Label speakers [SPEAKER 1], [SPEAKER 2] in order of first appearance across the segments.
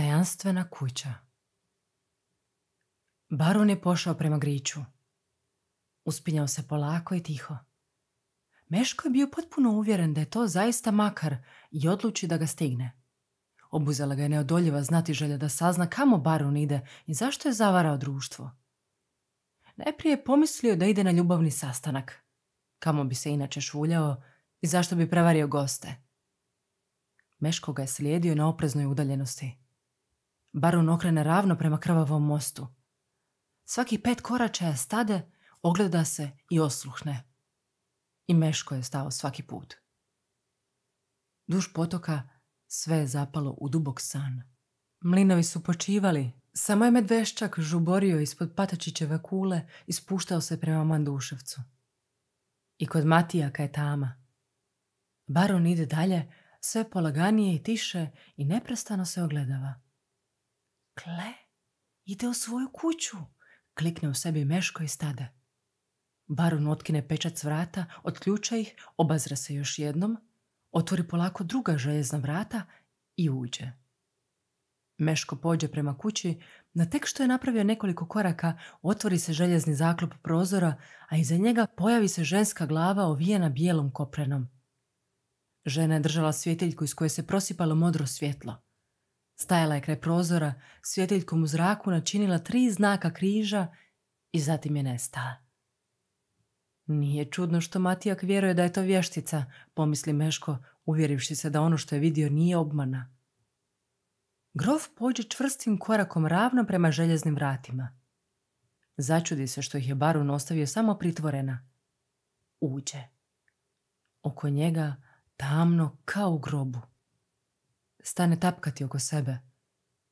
[SPEAKER 1] Tajanstvena kuća Baron je pošao prema griču Uspinjao se polako i tiho. Meško je bio potpuno uvjeren da je to zaista makar i odluči da ga stigne. Obuzela ga je neodoljiva znati želja da sazna kamo Baron ide i zašto je zavarao društvo. Najprije je pomislio da ide na ljubavni sastanak. Kamo bi se inače šuljao i zašto bi prevario goste. Meško ga je slijedio na opreznoj udaljenosti. Baron okrene ravno prema krvavom mostu. Svaki pet koračaja stade, ogleda se i osluhne. I Meško je stao svaki put. Duž potoka sve je zapalo u dubok san. Mlinovi su počivali, samo je medveščak žuborio ispod Patačićeve kule i spuštao se prema Manduševcu. I kod Matijaka je tama. Baron ide dalje, sve polaganije i tiše i neprestano se ogledava. Kle, ide u svoju kuću, klikne u sebi meško i stade. Baron otkine pečat s vrata, otključa ih, obazra se još jednom, otvori polako druga željezna vrata i uđe. Meško pođe prema kući, na tek što je napravio nekoliko koraka, otvori se željezni zaklop prozora, a iza njega pojavi se ženska glava ovijena bijelom koprenom. Žena je držala svjetiljku iz koje se prosipalo modro svjetlo. Stajala je kraj prozora, svjetiljkom u zraku načinila tri znaka križa i zatim je nestala. Nije čudno što Matijak vjeruje da je to vještica, pomisli Meško, uvjerivši se da ono što je vidio nije obmana. Grof pođe čvrstim korakom ravno prema željeznim vratima. Začudi se što ih je barun ostavio samo pritvorena. Uđe. Oko njega tamno kao u grobu stane tapkati oko sebe.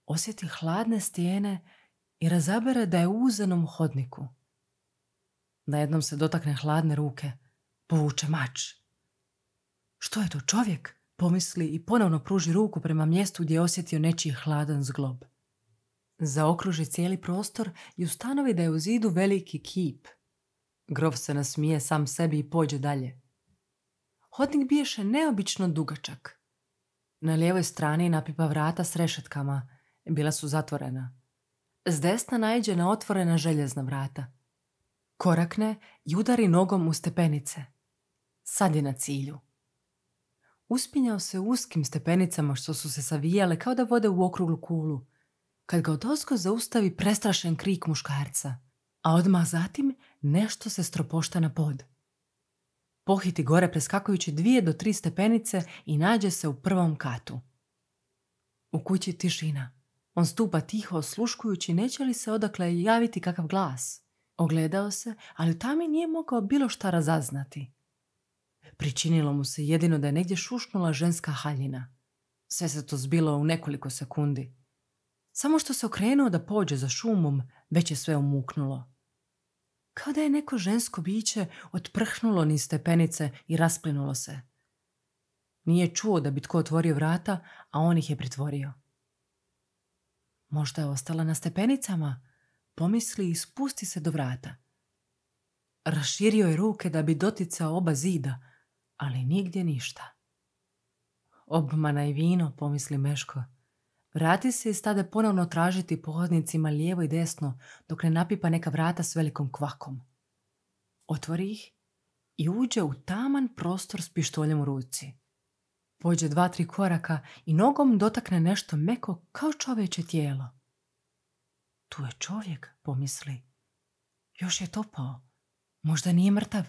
[SPEAKER 1] Osjeti hladne stijene i razabere da je u uzenom hodniku. Na jednom se dotakne hladne ruke, povuče mač. Što je to čovjek? Pomisli i ponovno pruži ruku prema mjestu gdje je osjetio nečiji hladan zglob. Zaokruži cijeli prostor i ustanovi da je u zidu veliki kip. Grof se nasmije sam sebi i pođe dalje. Hodnik biješe neobično dugačak. Na lijevoj strani napipa vrata s rešetkama. Bila su zatvorena. S desna naiđe na otvorena željezna vrata. Korakne i udari nogom u stepenice. Sad je na cilju. Uspinjao se uskim stepenicama što su se savijale kao da vode u okruglu kulu. Kad ga odosko zaustavi prestrašen krik muškarca, a odmah zatim nešto se stropošta na pod pohiti gore preskakujući dvije do tri stepenice i nađe se u prvom katu. U kući tišina. On stupa tiho sluškujući neće li se odakle javiti kakav glas. Ogledao se, ali u tami nije mogao bilo šta razaznati. Pričinilo mu se jedino da je negdje šušnula ženska haljina. Sve se to zbilo u nekoliko sekundi. Samo što se okrenuo da pođe za šumom, već je sve umuknulo kao da je neko žensko biće otprhnulo niz stepenice i rasplinulo se. Nije čuo da bi tko otvorio vrata, a on ih je pritvorio. Možda je ostala na stepenicama, pomisli i spusti se do vrata. Raširio je ruke da bi doticao oba zida, ali nigdje ništa. Obmana i vino, pomisli Meško. Vrati se i stade ponovno tražiti po hodnicima lijevo i desno dok ne napipa neka vrata s velikom kvakom. Otvori ih i uđe u taman prostor s pištoljem u ruci. Pođe dva, tri koraka i nogom dotakne nešto meko kao čovječe tijelo. Tu je čovjek, pomisli. Još je topao. Možda nije mrtav.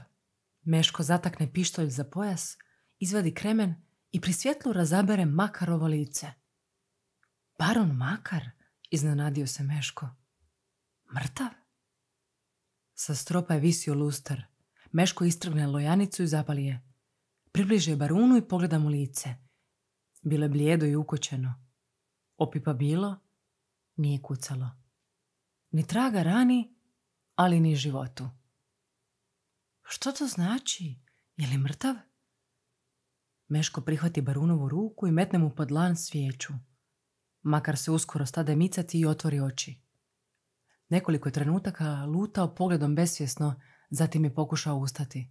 [SPEAKER 1] Meško zatakne pištolj za pojas, izvadi kremen i pri svjetlu razabere makarovo lice. Baron Makar? Iznenadio se Meško. Mrtav? Sa stropa je visio lustar. Meško istrgne lojanicu i zapali je. Približe je barunu i pogleda mu lice. Bilo je blijedo i ukočeno. Opipa bilo, nije kucalo. Ni traga rani, ali ni životu. Što to znači? Je li mrtav? Meško prihvati barunovu ruku i metne mu pod lan svijeću makar se uskoro stade micati i otvori oči. Nekoliko je trenutaka lutao pogledom besvjesno, zatim je pokušao ustati.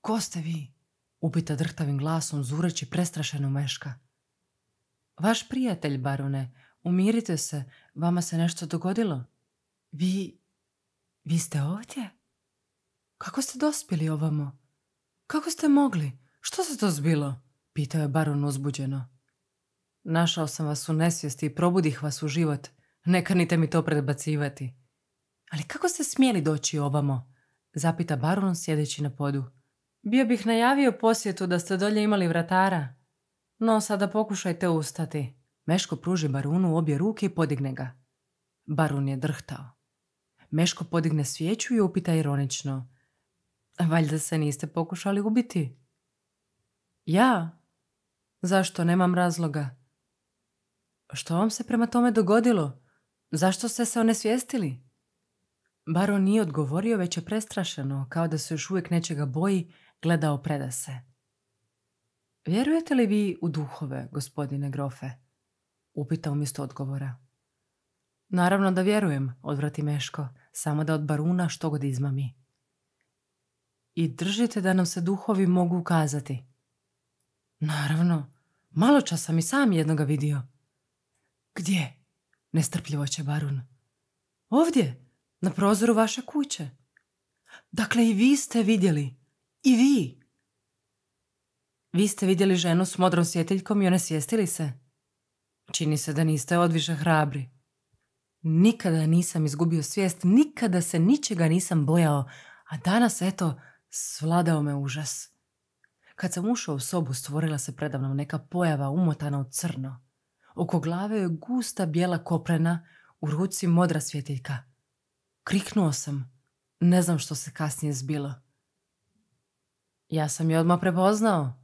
[SPEAKER 1] Ko ste vi? upita drhtavim glasom zureći prestrašeno meška. Vaš prijatelj, barune, umirite se, vama se nešto dogodilo. Vi, vi ste ovdje? Kako ste dospjeli ovamo? Kako ste mogli? Što se to zbilo? Pitao je barun uzbuđeno. Našao sam vas u nesvijesti i probudih vas u život. Ne nite mi to predbacivati. Ali kako ste smjeli doći ovamo? Zapita baron sjedeći na podu. Bio bih najavio posjetu da ste dolje imali vratara. No, sada pokušajte ustati. Meško pruži barunu obje ruke i podigne ga. Barun je drhtao. Meško podigne svijeću i upita ironično. Valjda se niste pokušali ubiti. Ja? Zašto nemam razloga? Što vam se prema tome dogodilo? Zašto ste se onesvijestili? Baro nije odgovorio, već je prestrašeno, kao da se još uvijek nečega boji, gledao preda se. Vjerujete li vi u duhove, gospodine Grofe? Upitao umjesto odgovora. Naravno da vjerujem, odvrati Meško, samo da od baruna što god izmami. I držite da nam se duhovi mogu ukazati. Naravno, malo časa sam i sam jednoga vidio. Gdje? Nestrpljivo će barun. Ovdje, na prozoru vaše kuće. Dakle, i vi ste vidjeli. I vi. Vi ste vidjeli ženu s modrom svjetiljkom i one svjestili se? Čini se da niste odviše hrabri. Nikada nisam izgubio svijest, nikada se ničega nisam bojao, a danas, eto, svladao me užas. Kad sam ušao u sobu, stvorila se predavnom neka pojava umotana u crno. Oko glave je gusta bijela koprena, u ruci modra svjetiljka. Kriknuo sam. Ne znam što se kasnije zbilo. Ja sam je odmah prepoznao.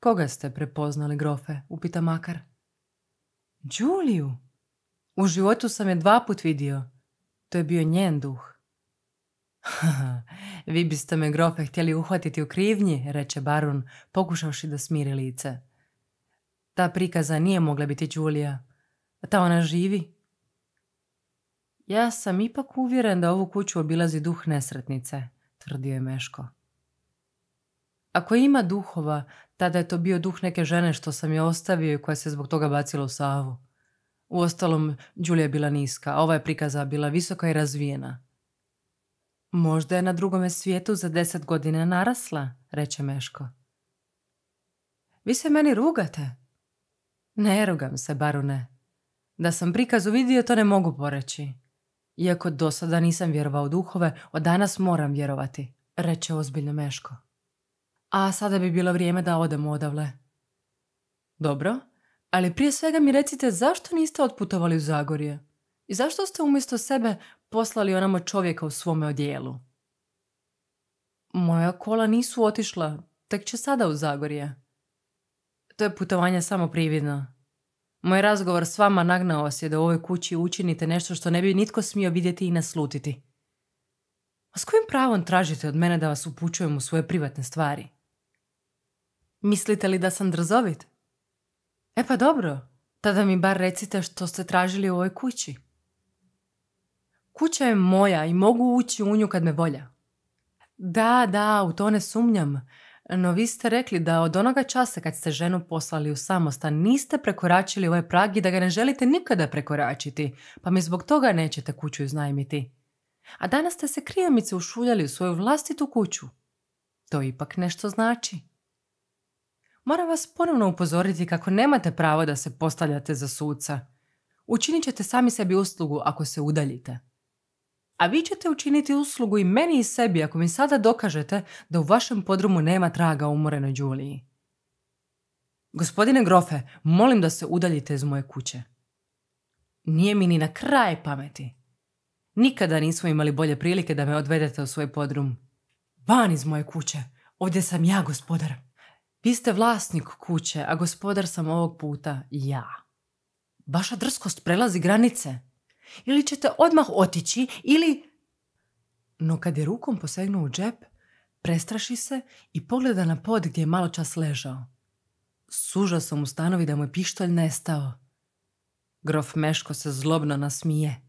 [SPEAKER 1] Koga ste prepoznali, grofe? Upita makar. Đuliju. U životu sam je dva put vidio. To je bio njen duh. Vi biste me, grofe, htjeli uhvatiti u krivnji, reče barun, pokušavši da smiri lice. Ta prikaza nije mogla biti Đulija. Ta ona živi. Ja sam ipak uvjeren da ovu kuću obilazi duh nesretnice, tvrdio je Meško. Ako ima duhova, tada je to bio duh neke žene što sam je ostavio i koja se zbog toga bacila u savu. Uostalom, Đulija je bila niska, a ova je prikaza bila visoka i razvijena. Možda je na drugome svijetu za deset godina narasla, reče Meško. Vi se meni rugate, ne se, barune. Da sam prikazu vidio, to ne mogu poreći. Iako do sada nisam vjerovao duhove, od danas moram vjerovati, reče ozbiljno Meško. A sada bi bilo vrijeme da odemo odavle. Dobro, ali prije svega mi recite zašto niste otputovali u Zagorje? I zašto ste umjesto sebe poslali onamo čovjeka u svome odijelu? Moja kola nisu otišla, tek će sada u Zagorje. To je putovanje samo prividno. Moj razgovor s vama nagnao vas je da u ovoj kući učinite nešto što ne bi nitko smio vidjeti i naslutiti. A s kojim pravom tražite od mene da vas upućujem u svoje privatne stvari? Mislite li da sam drzovit? E pa dobro, tada mi bar recite što ste tražili u ovoj kući. Kuća je moja i mogu ući u nju kad me volja. Da, da, u to ne sumnjam. No vi ste rekli da od onoga časa kad ste ženu poslali u samostan niste prekoračili ovaj prag i da ga ne želite nikada prekoračiti, pa mi zbog toga nećete kuću iznajmiti. A danas ste se krijamice ušuljali u svoju vlastitu kuću. To ipak nešto znači. Moram vas ponovno upozoriti kako nemate pravo da se postavljate za suca. Učinit ćete sami sebi uslugu ako se udaljite. A vi ćete učiniti uslugu i meni i sebi ako mi sada dokažete da u vašem podrumu nema traga umorenoj Đuliji. Gospodine Grofe, molim da se udaljite iz moje kuće. Nije mi ni na kraj pameti. Nikada nismo imali bolje prilike da me odvedete u svoj podrum. Van iz moje kuće. Ovdje sam ja, gospodar. Vi ste vlasnik kuće, a gospodar sam ovog puta ja. Vaša drskost prelazi granice. Ili ćete odmah otići ili... No kad je rukom posegnuo u džep, prestraši se i pogleda na pod gdje je malo čas ležao. Sužasom sam ustanovi da mu je pištolj nestao. Grof Meško se zlobno nasmije.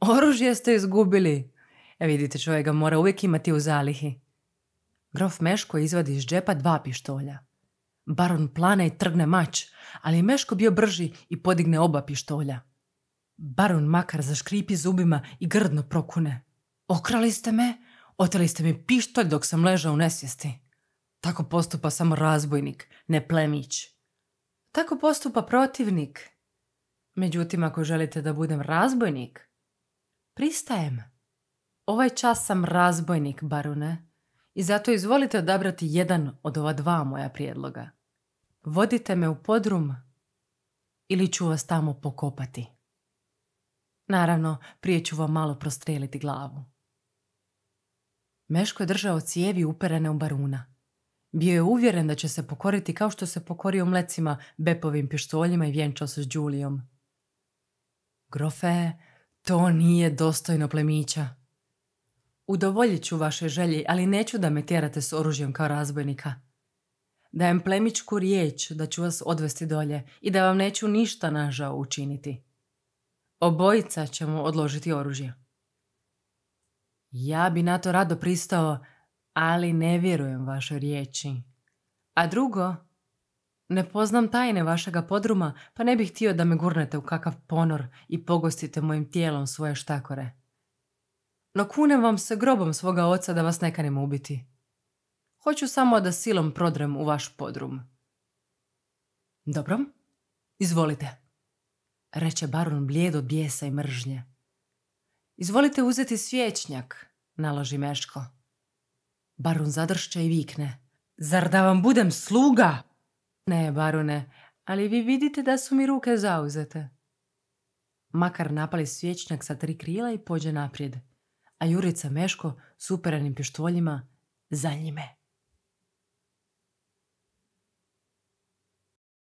[SPEAKER 1] Oružje ste izgubili. E vidite, čovjek ga mora uvijek imati u zalihi. Grof Meško izvadi iz džepa dva pištolja. Baron plane i trgne mač, ali je Meško bio brži i podigne oba pištolja. Baron makar zaškripi zubima i grdno prokune. Okrali ste me, oteli ste mi pištolj dok sam ležao u nesvijesti. Tako postupa samo razbojnik, ne plemić. Tako postupa protivnik. Međutim, ako želite da budem razbojnik, pristajem. Ovaj čas sam razbojnik, barune, i zato izvolite odabrati jedan od ova dva moja prijedloga. Vodite me u podrum ili ću vas tamo pokopati. Naravno, prije ću vam malo prostreliti glavu. Meško je držao cijevi uperene u baruna. Bio je uvjeren da će se pokoriti kao što se pokorio mlecima, bepovim pištoljima i vjenčao se s Đulijom. Grofe, to nije dostojno plemića. Udovoljit ću vaše želji, ali neću da me tjerate s oružjem kao razbojnika. Dajem plemičku riječ da ću vas odvesti dolje i da vam neću ništa nažao učiniti. Obojica ćemo odložiti oružje. Ja bi na to rado pristao, ali ne vjerujem vašoj riječi. A drugo, ne poznam tajne vašega podruma, pa ne bih htio da me gurnete u kakav ponor i pogostite mojim tijelom svoje štakore. No kunem vam se grobom svoga oca da vas ne kanem ubiti. Hoću samo da silom prodrem u vaš podrum. Dobro, izvolite reče baron blijed od bijesa i mržnje. Izvolite uzeti svjećnjak, naloži Meško. Baron zadršće i vikne. Zar da vam budem sluga? Ne, barone, ali vi vidite da su mi ruke zauzete. Makar napali svjećnjak sa tri krila i pođe naprijed, a Jurica Meško s uperenim pištoljima za njime.